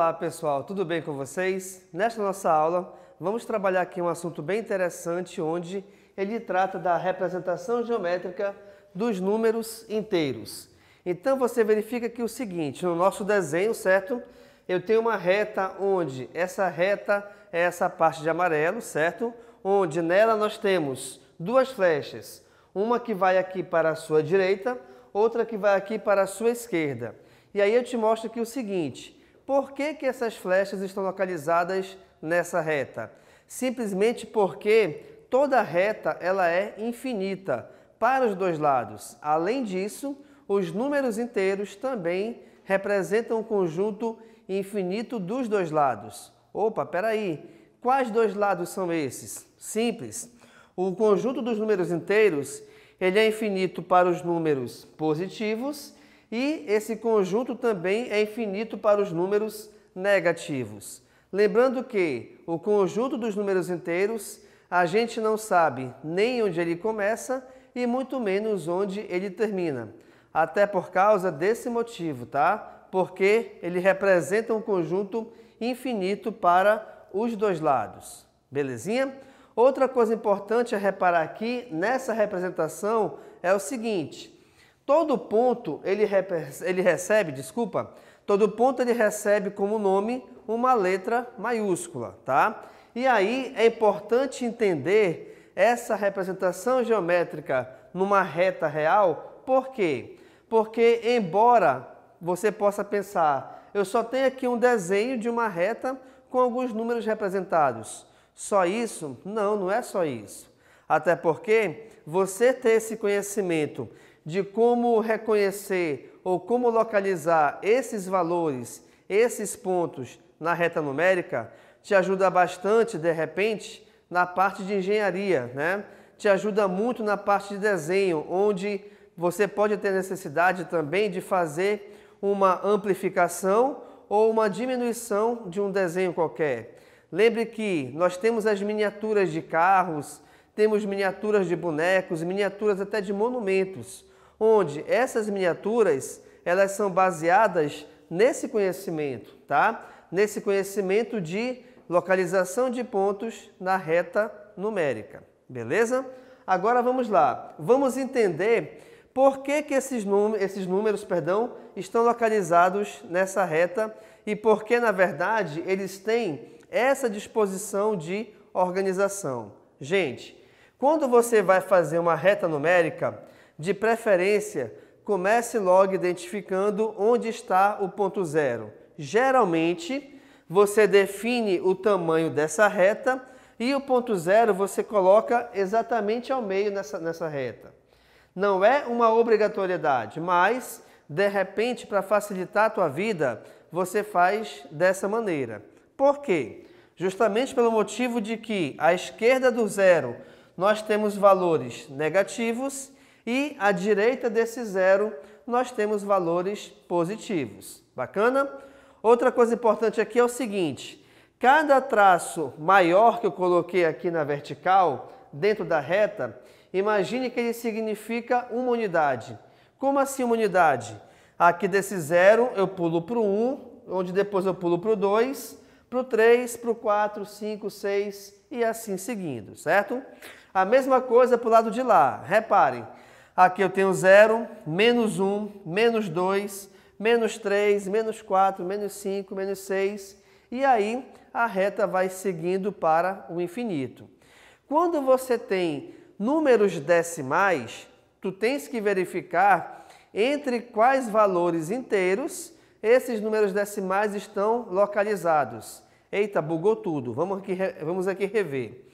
Olá pessoal, tudo bem com vocês? Nesta nossa aula vamos trabalhar aqui um assunto bem interessante onde ele trata da representação geométrica dos números inteiros. Então você verifica que o seguinte, no nosso desenho, certo? Eu tenho uma reta onde essa reta é essa parte de amarelo, certo? Onde nela nós temos duas flechas, uma que vai aqui para a sua direita, outra que vai aqui para a sua esquerda. E aí eu te mostro aqui o seguinte, por que, que essas flechas estão localizadas nessa reta? Simplesmente porque toda reta ela é infinita para os dois lados. Além disso, os números inteiros também representam o um conjunto infinito dos dois lados. Opa, peraí, quais dois lados são esses? Simples. O conjunto dos números inteiros ele é infinito para os números positivos e esse conjunto também é infinito para os números negativos. Lembrando que o conjunto dos números inteiros a gente não sabe nem onde ele começa e muito menos onde ele termina. Até por causa desse motivo, tá? Porque ele representa um conjunto infinito para os dois lados. Belezinha? Outra coisa importante a reparar aqui nessa representação é o seguinte: Todo ponto ele, ele recebe, desculpa, todo ponto ele recebe como nome uma letra maiúscula, tá? E aí é importante entender essa representação geométrica numa reta real, por quê? Porque embora você possa pensar, eu só tenho aqui um desenho de uma reta com alguns números representados. Só isso? Não, não é só isso. Até porque você ter esse conhecimento de como reconhecer ou como localizar esses valores, esses pontos na reta numérica, te ajuda bastante, de repente, na parte de engenharia, né? Te ajuda muito na parte de desenho, onde você pode ter necessidade também de fazer uma amplificação ou uma diminuição de um desenho qualquer. Lembre que nós temos as miniaturas de carros, temos miniaturas de bonecos, miniaturas até de monumentos onde essas miniaturas elas são baseadas nesse conhecimento, tá? Nesse conhecimento de localização de pontos na reta numérica, beleza? Agora vamos lá, vamos entender por que, que esses, números, esses números perdão, estão localizados nessa reta e por que, na verdade, eles têm essa disposição de organização. Gente, quando você vai fazer uma reta numérica, de preferência, comece logo identificando onde está o ponto zero. Geralmente, você define o tamanho dessa reta e o ponto zero você coloca exatamente ao meio nessa, nessa reta. Não é uma obrigatoriedade, mas de repente, para facilitar a tua vida, você faz dessa maneira. Por quê? Justamente pelo motivo de que à esquerda do zero nós temos valores negativos e à direita desse zero, nós temos valores positivos. Bacana? Outra coisa importante aqui é o seguinte, cada traço maior que eu coloquei aqui na vertical, dentro da reta, imagine que ele significa uma unidade. Como assim uma unidade? Aqui desse zero eu pulo para o 1, onde depois eu pulo para o 2, para o 3, para o 4, 5, 6 e assim seguindo, certo? A mesma coisa para o lado de lá. Reparem, Aqui eu tenho 0, menos 1, menos 2, menos 3, menos 4, menos 5, menos 6. E aí a reta vai seguindo para o infinito. Quando você tem números decimais, tu tens que verificar entre quais valores inteiros esses números decimais estão localizados. Eita, bugou tudo. Vamos aqui, vamos aqui rever.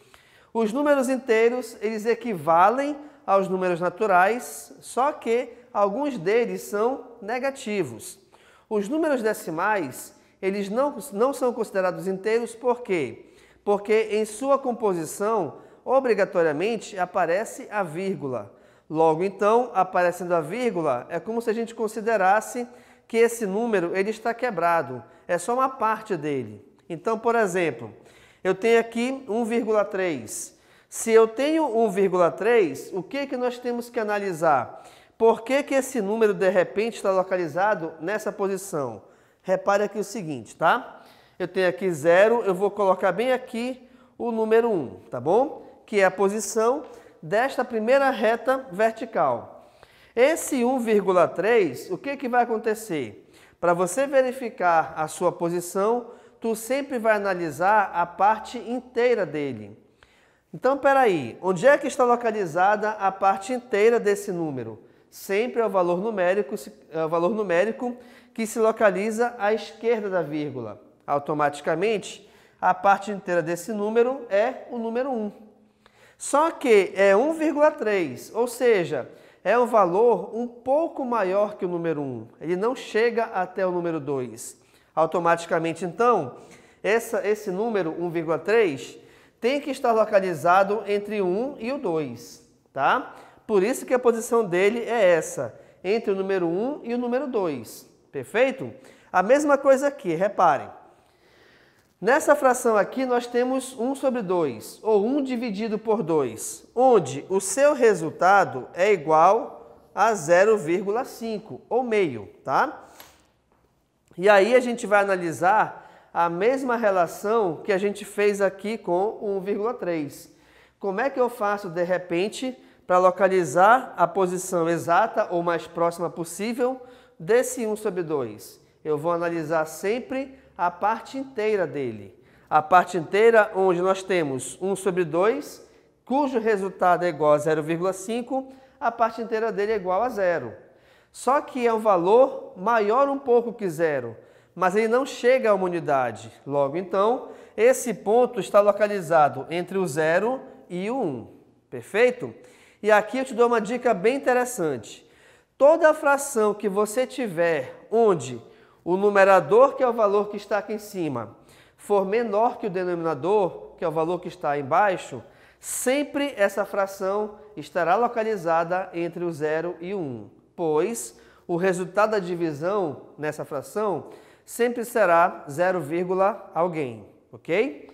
Os números inteiros, eles equivalem aos números naturais, só que alguns deles são negativos. Os números decimais, eles não, não são considerados inteiros por quê? Porque em sua composição, obrigatoriamente, aparece a vírgula. Logo, então, aparecendo a vírgula, é como se a gente considerasse que esse número ele está quebrado, é só uma parte dele. Então, por exemplo, eu tenho aqui 1,3 se eu tenho 1,3, o que, que nós temos que analisar? Por que, que esse número, de repente, está localizado nessa posição? Repare aqui o seguinte, tá? Eu tenho aqui 0, eu vou colocar bem aqui o número 1, tá bom? Que é a posição desta primeira reta vertical. Esse 1,3, o que, que vai acontecer? Para você verificar a sua posição, tu sempre vai analisar a parte inteira dele. Então, peraí, onde é que está localizada a parte inteira desse número? Sempre é o valor numérico, é o valor numérico que se localiza à esquerda da vírgula. Automaticamente, a parte inteira desse número é o número 1. Só que é 1,3, ou seja, é um valor um pouco maior que o número 1. Ele não chega até o número 2. Automaticamente, então, essa, esse número 1,3 tem que estar localizado entre o 1 e o 2, tá? Por isso que a posição dele é essa, entre o número 1 e o número 2, perfeito? A mesma coisa aqui, reparem. Nessa fração aqui nós temos 1 sobre 2, ou 1 dividido por 2, onde o seu resultado é igual a 0,5, ou meio, tá? E aí a gente vai analisar a mesma relação que a gente fez aqui com 1,3. Como é que eu faço de repente para localizar a posição exata ou mais próxima possível desse 1 sobre 2? Eu vou analisar sempre a parte inteira dele. A parte inteira onde nós temos 1 sobre 2, cujo resultado é igual a 0,5, a parte inteira dele é igual a zero. Só que é um valor maior um pouco que zero mas ele não chega a uma unidade. Logo, então, esse ponto está localizado entre o 0 e o 1. Um. Perfeito? E aqui eu te dou uma dica bem interessante. Toda fração que você tiver onde o numerador, que é o valor que está aqui em cima, for menor que o denominador, que é o valor que está embaixo, sempre essa fração estará localizada entre o 0 e o 1, um, pois o resultado da divisão nessa fração sempre será 0, alguém, ok?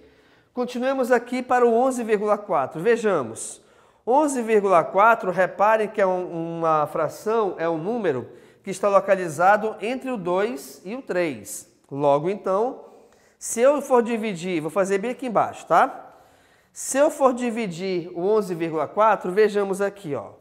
Continuemos aqui para o 11,4. Vejamos. 11,4, reparem que é um, uma fração, é um número que está localizado entre o 2 e o 3. Logo, então, se eu for dividir, vou fazer bem aqui embaixo, tá? Se eu for dividir o 11,4, vejamos aqui, ó.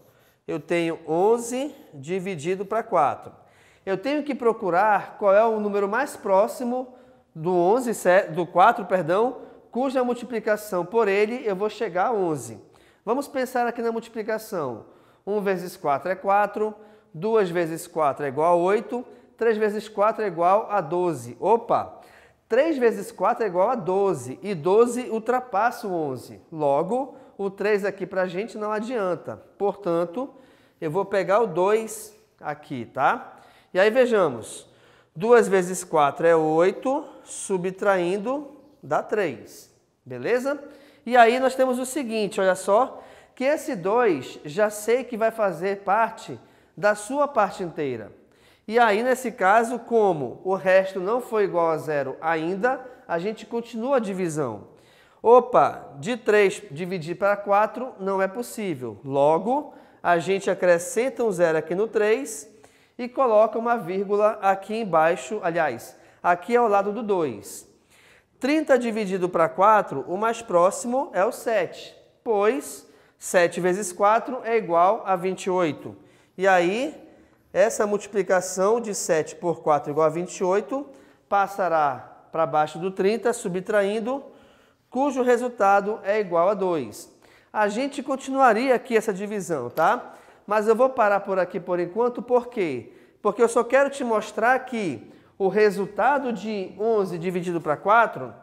Eu tenho 11 dividido para 4 eu tenho que procurar qual é o número mais próximo do 11, do 4, perdão, cuja multiplicação por ele eu vou chegar a 11. Vamos pensar aqui na multiplicação. 1 vezes 4 é 4, 2 vezes 4 é igual a 8, 3 vezes 4 é igual a 12. Opa! 3 vezes 4 é igual a 12 e 12 ultrapassa o 11. Logo, o 3 aqui para a gente não adianta. Portanto, eu vou pegar o 2 aqui, tá? E aí vejamos, 2 vezes 4 é 8, subtraindo dá 3, beleza? E aí nós temos o seguinte, olha só, que esse 2 já sei que vai fazer parte da sua parte inteira. E aí, nesse caso, como o resto não foi igual a zero ainda, a gente continua a divisão. Opa, de 3 dividir para 4 não é possível. Logo, a gente acrescenta um zero aqui no 3 e coloca uma vírgula aqui embaixo, aliás, aqui ao lado do 2. 30 dividido para 4, o mais próximo é o 7, pois 7 vezes 4 é igual a 28. E aí, essa multiplicação de 7 por 4 igual a 28 passará para baixo do 30, subtraindo, cujo resultado é igual a 2. A gente continuaria aqui essa divisão, tá? mas eu vou parar por aqui por enquanto, por quê? Porque eu só quero te mostrar que o resultado de 11 dividido para 4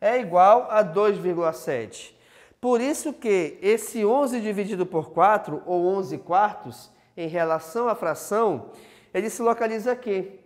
é igual a 2,7. Por isso que esse 11 dividido por 4, ou 11 quartos, em relação à fração, ele se localiza aqui.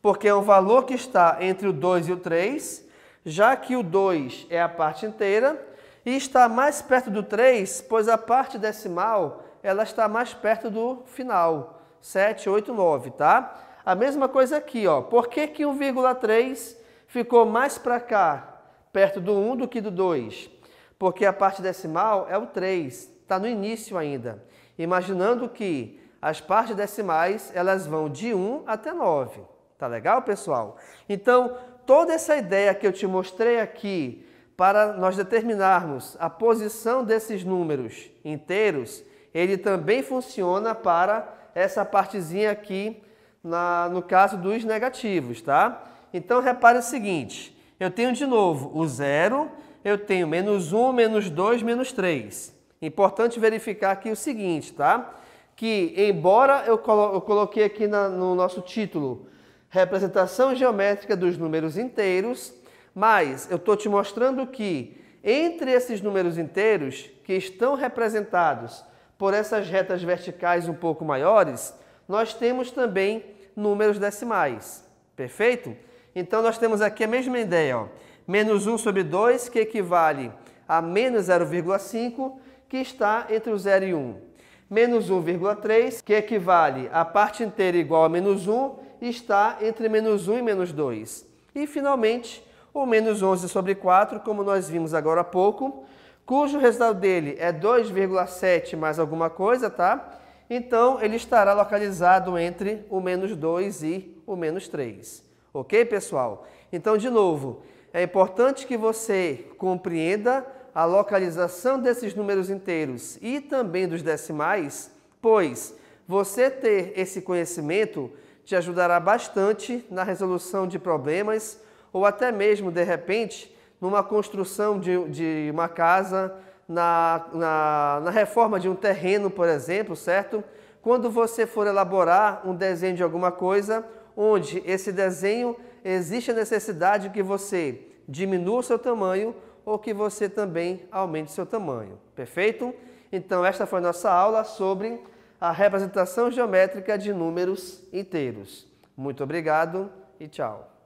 Porque é um valor que está entre o 2 e o 3, já que o 2 é a parte inteira, e está mais perto do 3, pois a parte decimal ela está mais perto do final, 7, 8, 9, tá? A mesma coisa aqui, ó. por que, que 1,3 ficou mais para cá, perto do 1 do que do 2? Porque a parte decimal é o 3, está no início ainda. Imaginando que as partes decimais elas vão de 1 até 9. Tá legal, pessoal? Então, toda essa ideia que eu te mostrei aqui para nós determinarmos a posição desses números inteiros ele também funciona para essa partezinha aqui, na, no caso dos negativos, tá? Então, repare o seguinte, eu tenho de novo o zero, eu tenho menos 1, menos 2, menos 3. Importante verificar aqui o seguinte, tá? Que embora eu, coloquei aqui na, no nosso título representação geométrica dos números inteiros, mas eu estou te mostrando que entre esses números inteiros que estão representados por essas retas verticais um pouco maiores, nós temos também números decimais. Perfeito? Então, nós temos aqui a mesma ideia. Ó. Menos 1 sobre 2, que equivale a menos 0,5, que está entre o 0 e 1. Menos 1,3, que equivale a parte inteira igual a menos 1, está entre menos 1 e menos 2. E, finalmente, o menos 11 sobre 4, como nós vimos agora há pouco, cujo resultado dele é 2,7 mais alguma coisa, tá? Então, ele estará localizado entre o menos 2 e o menos 3. Ok, pessoal? Então, de novo, é importante que você compreenda a localização desses números inteiros e também dos decimais, pois você ter esse conhecimento te ajudará bastante na resolução de problemas ou até mesmo, de repente, numa construção de, de uma casa, na, na, na, reforma de um terreno, por exemplo, certo? Quando você for elaborar um desenho de alguma coisa, onde esse desenho existe a necessidade que você diminua o seu tamanho ou que você também aumente o seu tamanho, perfeito? Então, esta foi a nossa aula sobre a representação geométrica de números inteiros. Muito obrigado e tchau!